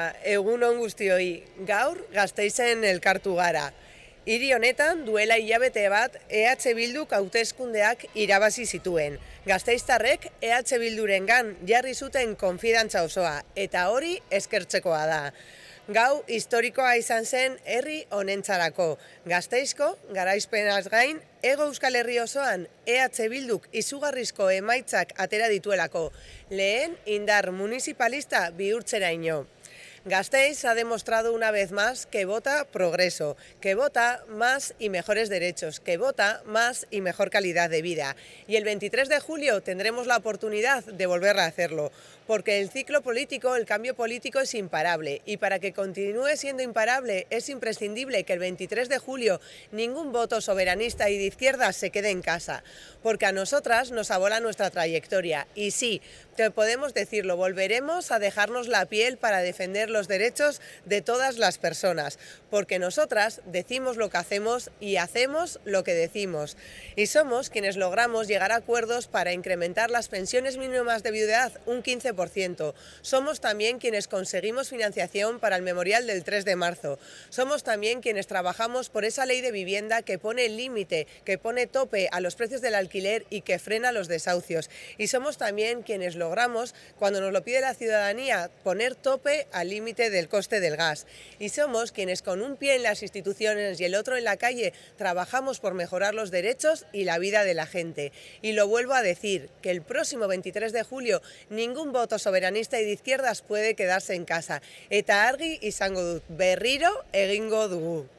Ba, egun on guztioi, gaur gazteizen elkartu gara. Hiri honetan duela hilabete bat EH Bilduk hauteskundeak irabazi zituen. Gazteiztarrek EH Bildurengan jarri zuten konfidantza osoa eta hori eskertzekoa da. Gau historikoa izan zen herri honentzarako. Gazteizko, garaizpen gain, ego euskal herri osoan EH Bilduk izugarrizko emaitzak atera dituelako. Lehen indar municipalista bihurtzera ino. Gasteiz ha demostrado una vez más que vota progreso, que vota más y mejores derechos, que vota más y mejor calidad de vida. Y el 23 de julio tendremos la oportunidad de volver a hacerlo, porque el ciclo político, el cambio político es imparable y para que continúe siendo imparable es imprescindible que el 23 de julio ningún voto soberanista y de izquierda se quede en casa, porque a nosotras nos abola nuestra trayectoria y sí, te podemos decirlo, volveremos a dejarnos la piel para defender los derechos de todas las personas, porque nosotras decimos lo que hacemos y hacemos lo que decimos. Y somos quienes logramos llegar a acuerdos para incrementar las pensiones mínimas de viudedad un 15%. Somos también quienes conseguimos financiación para el memorial del 3 de marzo. Somos también quienes trabajamos por esa ley de vivienda que pone límite, que pone tope a los precios del alquiler y que frena los desahucios. Y somos también quienes lo logramos cuando nos lo pide la ciudadanía, poner tope al límite del coste del gas. Y somos quienes con un pie en las instituciones y el otro en la calle trabajamos por mejorar los derechos y la vida de la gente. Y lo vuelvo a decir, que el próximo 23 de julio ningún voto soberanista y de izquierdas puede quedarse en casa. Eta argi izango dut, berriro egingo dugu.